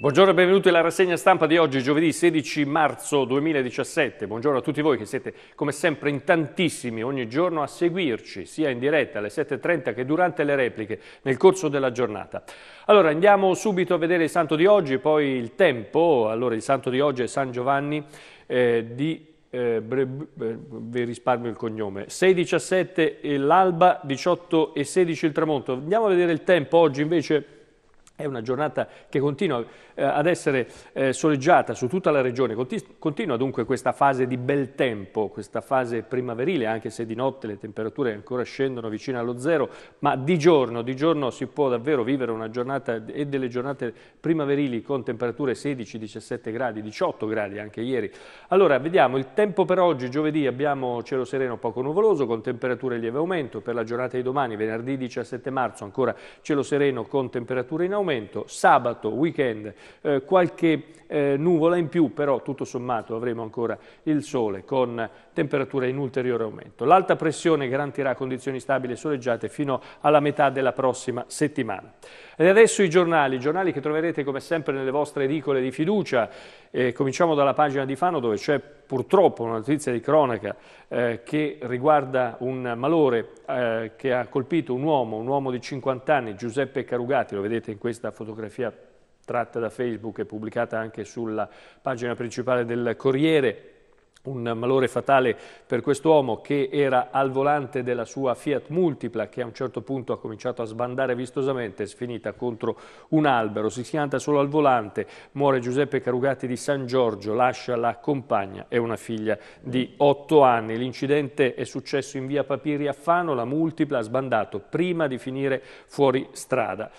Buongiorno e benvenuti alla rassegna stampa di oggi, giovedì 16 marzo 2017. Buongiorno a tutti voi che siete come sempre in tantissimi ogni giorno a seguirci, sia in diretta alle 7.30 che durante le repliche nel corso della giornata. Allora andiamo subito a vedere il santo di oggi, poi il tempo. Allora il santo di oggi è San Giovanni eh, di eh, bre, bre, vi risparmio il cognome, 6.17 l'alba, 18.16 il tramonto. Andiamo a vedere il tempo oggi invece. È una giornata che continua eh, ad essere eh, soleggiata su tutta la regione. Conti continua dunque questa fase di bel tempo, questa fase primaverile, anche se di notte le temperature ancora scendono vicino allo zero, ma di giorno, di giorno si può davvero vivere una giornata e delle giornate primaverili con temperature 16, 17 gradi, 18 gradi anche ieri. Allora, vediamo il tempo per oggi, giovedì abbiamo cielo sereno poco nuvoloso con temperature in lieve aumento, per la giornata di domani, venerdì 17 marzo, ancora cielo sereno con temperature in aumento, sabato, weekend, eh, qualche eh, nuvola in più, però tutto sommato avremo ancora il sole con temperature in ulteriore aumento. L'alta pressione garantirà condizioni stabili e soleggiate fino alla metà della prossima settimana. E adesso i giornali, giornali che troverete come sempre nelle vostre edicole di fiducia. Eh, cominciamo dalla pagina di Fano dove c'è purtroppo una notizia di cronaca eh, che riguarda un malore eh, che ha colpito un uomo, un uomo di 50 anni, Giuseppe Carugati, lo vedete in questa fotografia tratta da Facebook e pubblicata anche sulla pagina principale del Corriere, un malore fatale per quest'uomo che era al volante della sua Fiat Multipla che a un certo punto ha cominciato a sbandare vistosamente, è sfinita contro un albero, si schianta solo al volante, muore Giuseppe Carugatti di San Giorgio, lascia la compagna e una figlia di 8 anni. L'incidente è successo in via Papiri a Fano, la Multipla ha sbandato prima di finire fuori strada.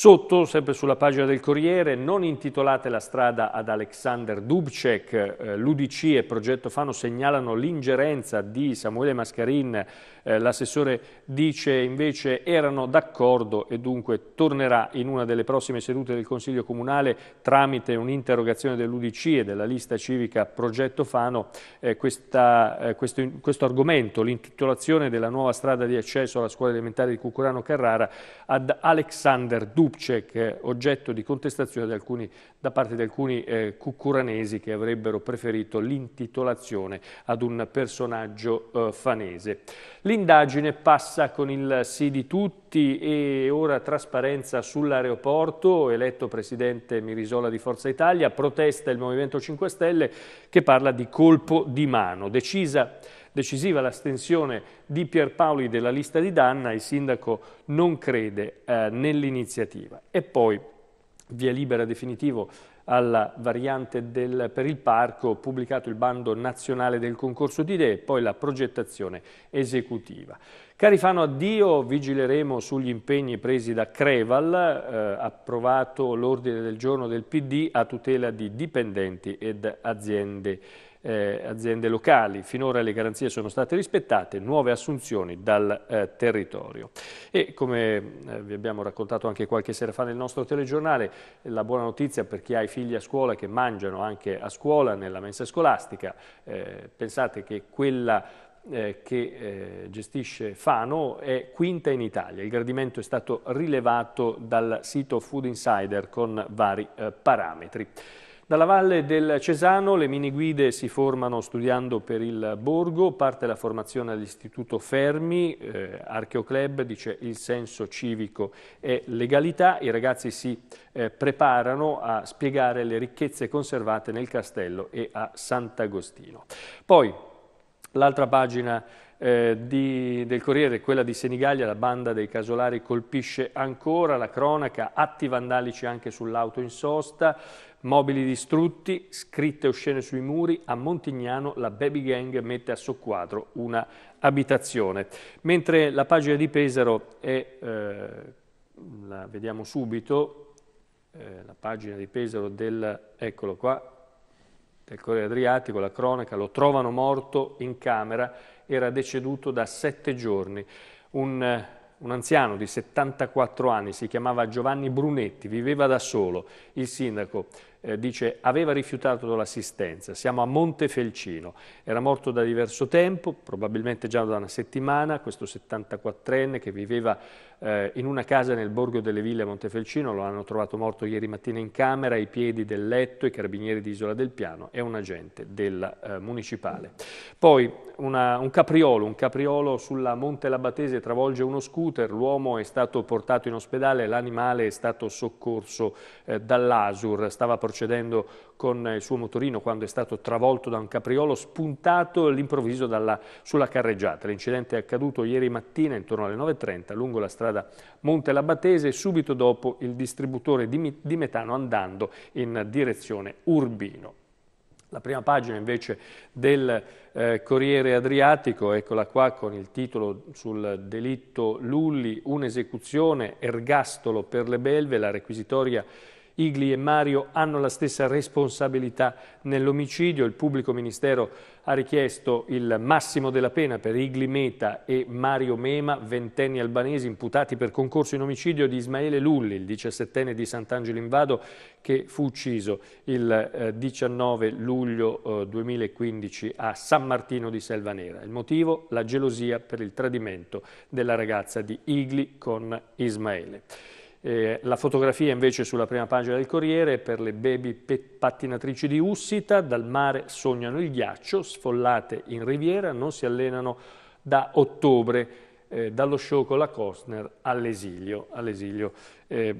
Sotto, sempre sulla pagina del Corriere, non intitolate la strada ad Alexander Dubček, eh, l'Udc e Progetto Fano segnalano l'ingerenza di Samuele Mascarin, eh, l'assessore dice invece erano d'accordo e dunque tornerà in una delle prossime sedute del Consiglio Comunale tramite un'interrogazione dell'Udc e della lista civica Progetto Fano eh, questa, eh, questo, questo argomento, l'intitolazione della nuova strada di accesso alla scuola elementare di Cucurano Carrara ad Alexander Dubček Dubček, eh, oggetto di contestazione alcuni, da parte di alcuni eh, cucuranesi che avrebbero preferito l'intitolazione ad un personaggio eh, fanese. L'indagine passa con il sì di tutti e ora trasparenza sull'aeroporto, eletto presidente Mirisola di Forza Italia, protesta il Movimento 5 Stelle che parla di colpo di mano. Decisa decisiva l'astensione di Pierpaoli della lista di Danna, il sindaco non crede eh, nell'iniziativa. E poi via libera definitivo alla variante del, per il parco, pubblicato il bando nazionale del concorso di idee e poi la progettazione esecutiva. Carifano, addio, vigileremo sugli impegni presi da Creval, eh, approvato l'ordine del giorno del PD a tutela di dipendenti ed aziende, eh, aziende locali. Finora le garanzie sono state rispettate, nuove assunzioni dal eh, territorio. E come eh, vi abbiamo raccontato anche qualche sera fa nel nostro telegiornale, la buona notizia per chi ha i figli a scuola che mangiano anche a scuola nella mensa scolastica, eh, pensate che quella eh, che eh, gestisce Fano è quinta in Italia. Il gradimento è stato rilevato dal sito Food Insider con vari eh, parametri. Dalla valle del Cesano le miniguide si formano studiando per il borgo, parte la formazione all'Istituto Fermi, eh, Archeoclub dice il senso civico e legalità, i ragazzi si eh, preparano a spiegare le ricchezze conservate nel castello e a Sant'Agostino. Poi L'altra pagina eh, di, del Corriere, quella di Senigallia, la banda dei casolari colpisce ancora la cronaca, atti vandalici anche sull'auto in sosta, mobili distrutti, scritte oscene sui muri, a Montignano la baby gang mette a soqquadro una abitazione. Mentre la pagina di Pesaro è, eh, la vediamo subito, eh, la pagina di Pesaro del, eccolo qua, del Corriere Adriatico, la cronaca, lo trovano morto in camera, era deceduto da sette giorni. Un, eh, un anziano di 74 anni, si chiamava Giovanni Brunetti, viveva da solo. Il sindaco eh, dice aveva rifiutato l'assistenza, siamo a Montefelcino, era morto da diverso tempo, probabilmente già da una settimana, questo 74enne che viveva eh, in una casa nel borgo delle ville a Montefelcino, lo hanno trovato morto ieri mattina in camera, ai piedi del letto, i carabinieri di Isola del Piano e un agente della eh, municipale. Poi una, un, capriolo, un capriolo sulla Monte Labatese travolge uno scooter, l'uomo è stato portato in ospedale, l'animale è stato soccorso eh, dall'Asur, stava procedendo con il suo motorino quando è stato travolto da un capriolo spuntato all'improvviso sulla carreggiata. L'incidente è accaduto ieri mattina intorno alle 9.30 lungo la strada autostrada Montelabatese e subito dopo il distributore di metano andando in direzione Urbino. La prima pagina invece del eh, Corriere Adriatico, eccola qua con il titolo sul delitto Lulli, un'esecuzione, ergastolo per le belve, la requisitoria Igli e Mario hanno la stessa responsabilità nell'omicidio. Il pubblico ministero ha richiesto il massimo della pena per Igli Meta e Mario Mema, ventenni albanesi imputati per concorso in omicidio di Ismaele Lulli, il 17enne di Sant'Angelo in Vado, che fu ucciso il 19 eh, luglio 2015 eh, a San Martino di Selva Nera. Il motivo? La gelosia per il tradimento della ragazza di Igli con Ismaele. Eh, la fotografia invece sulla prima pagina del Corriere è per le baby pattinatrici di Ussita, dal mare sognano il ghiaccio, sfollate in riviera, non si allenano da ottobre, eh, dallo show con la Costner all'esilio. all'esilio. Eh,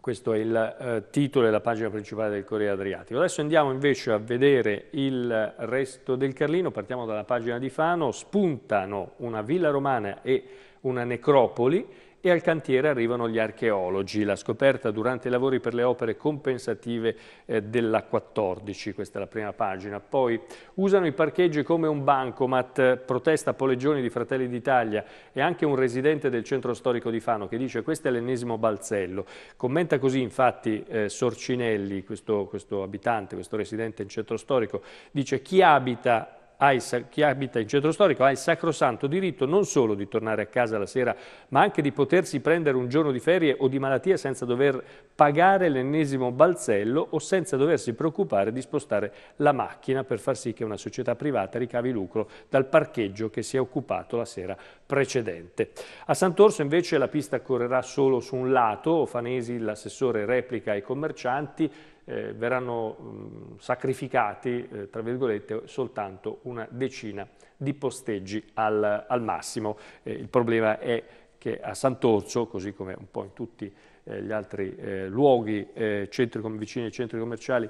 questo è il eh, titolo e la pagina principale del Corriere Adriatico. Adesso andiamo invece a vedere il resto del Carlino, partiamo dalla pagina di Fano, spuntano una villa romana e una necropoli, e al cantiere arrivano gli archeologi. La scoperta durante i lavori per le opere compensative eh, della 14, questa è la prima pagina. Poi usano i parcheggi come un bancomat, protesta Polegioni di Fratelli d'Italia e anche un residente del centro storico di Fano che dice questo è l'ennesimo balzello. Commenta così infatti eh, Sorcinelli, questo, questo abitante, questo residente in centro storico, dice chi abita ha il, chi abita in centro storico ha il sacrosanto diritto non solo di tornare a casa la sera, ma anche di potersi prendere un giorno di ferie o di malattia senza dover pagare l'ennesimo balzello o senza doversi preoccupare di spostare la macchina per far sì che una società privata ricavi lucro dal parcheggio che si è occupato la sera precedente. A Sant'Orso invece la pista correrà solo su un lato, Fanesi, l'assessore replica ai commercianti, eh, verranno mh, mm, sacrificati, eh, tra virgolette, soltanto una decina di posteggi al, al massimo. Eh, il problema è che a Sant'Orso, così come un po' in tutti eh, gli altri eh, luoghi, eh, centri come vicini ai centri commerciali,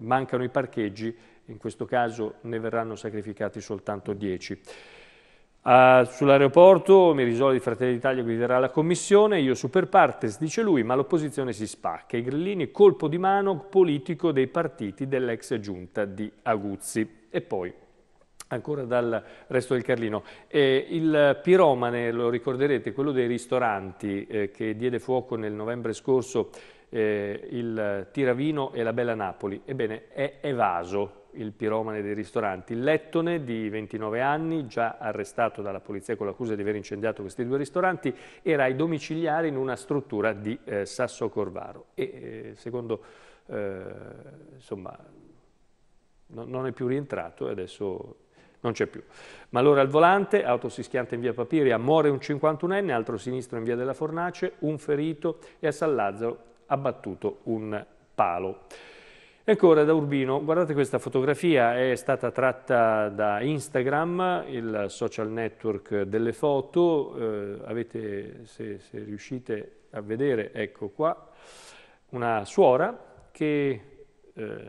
mancano i parcheggi, in questo caso ne verranno sacrificati soltanto 10. Uh, sull'aeroporto Mirisola di Fratelli d'Italia guiderà la commissione, io super partes, dice lui, ma l'opposizione si spacca. I grillini colpo di mano politico dei partiti dell'ex giunta di Aguzzi. E poi ancora dal resto del Carlino. Eh, il piromane, lo ricorderete, quello dei ristoranti eh, che diede fuoco nel novembre scorso eh, il Tiravino e la Bella Napoli, ebbene è evaso il piromane dei ristoranti. Il Lettone, di 29 anni, già arrestato dalla polizia con l'accusa di aver incendiato questi due ristoranti, era ai domiciliari in una struttura di eh, Sasso Corvaro. E eh, secondo, eh, insomma, no, non è più rientrato e adesso non c'è più. Ma allora al volante, auto si schianta in via Papiria, muore un 51enne, altro sinistro in via della Fornace, un ferito e a San Lazzaro abbattuto un palo. Ecco ora da Urbino, guardate questa fotografia, è stata tratta da Instagram, il social network delle foto, eh, avete, se, se riuscite a vedere, ecco qua, una suora che eh,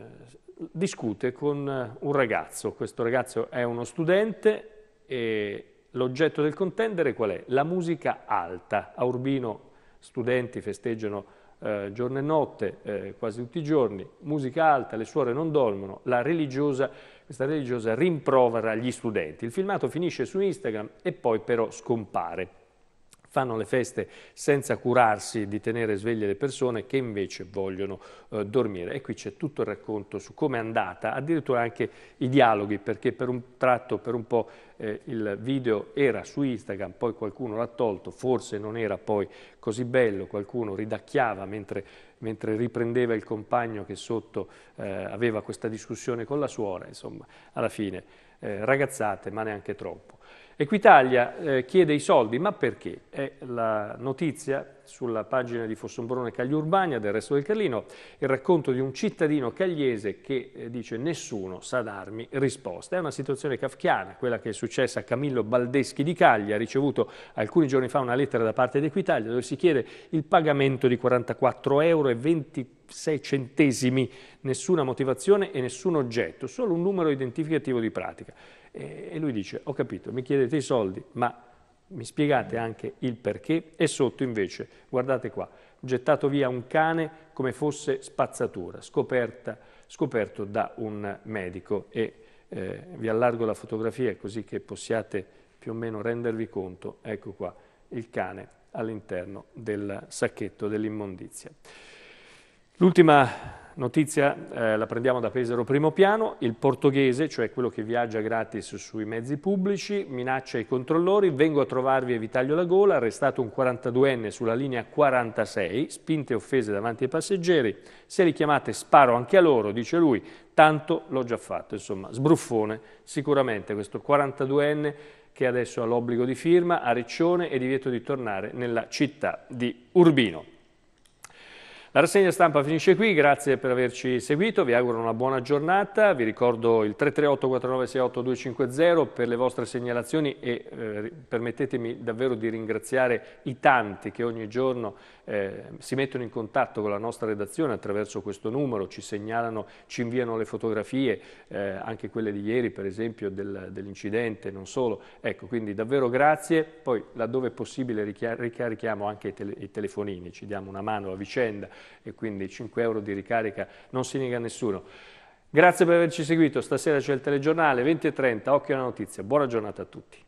discute con un ragazzo, questo ragazzo è uno studente e l'oggetto del contendere qual è? La musica alta, a Urbino studenti festeggiano eh, giorno e notte, eh, quasi tutti i giorni, musica alta, le suore non dormono, la religiosa, questa religiosa rimprovera gli studenti. Il filmato finisce su Instagram e poi però scompare fanno le feste senza curarsi di tenere sveglie le persone che invece vogliono eh, dormire. E qui c'è tutto il racconto su come è andata, addirittura anche i dialoghi, perché per un tratto, per un po' eh, il video era su Instagram, poi qualcuno l'ha tolto, forse non era poi così bello, qualcuno ridacchiava mentre, mentre riprendeva il compagno che sotto eh, aveva questa discussione con la suora, insomma, alla fine eh, ragazzate, ma neanche troppo. Equitalia eh, chiede i soldi, ma perché? È la notizia sulla pagina di Fossombrone Cagliurbania del resto del Carlino, il racconto di un cittadino cagliese che eh, dice nessuno sa darmi risposta. È una situazione kafkiana, quella che è successa a Camillo Baldeschi di Caglia, ha ricevuto alcuni giorni fa una lettera da parte di Equitalia dove si chiede il pagamento di 44,20 euro 6 centesimi, nessuna motivazione e nessun oggetto, solo un numero identificativo di pratica. E lui dice, ho capito, mi chiedete i soldi, ma mi spiegate anche il perché. E sotto invece, guardate qua, gettato via un cane come fosse spazzatura, scoperta, scoperto da un medico. E eh, vi allargo la fotografia così che possiate più o meno rendervi conto. Ecco qua, il cane all'interno del sacchetto dell'immondizia. L'ultima Notizia eh, la prendiamo da Pesaro Primo Piano, il portoghese, cioè quello che viaggia gratis sui mezzi pubblici, minaccia i controllori, vengo a trovarvi e vi taglio la gola, arrestato un 42enne sulla linea 46, spinte e offese davanti ai passeggeri, se li chiamate sparo anche a loro, dice lui, tanto l'ho già fatto, insomma, sbruffone sicuramente questo 42enne che adesso ha l'obbligo di firma a Riccione e divieto di tornare nella città di Urbino. La rassegna stampa finisce qui, grazie per averci seguito, vi auguro una buona giornata, vi ricordo il 338 4968 250 per le vostre segnalazioni e eh, permettetemi davvero di ringraziare i tanti che ogni giorno eh, si mettono in contatto con la nostra redazione attraverso questo numero, ci segnalano, ci inviano le fotografie, eh, anche quelle di ieri per esempio del, dell'incidente, non solo. Ecco, quindi davvero grazie, poi laddove è possibile ricarichiamo anche i, tele i telefonini, ci diamo una mano a vicenda e quindi 5 euro di ricarica non si nega a nessuno. Grazie per averci seguito, stasera c'è il telegiornale 20.30, occhio alla notizia, buona giornata a tutti.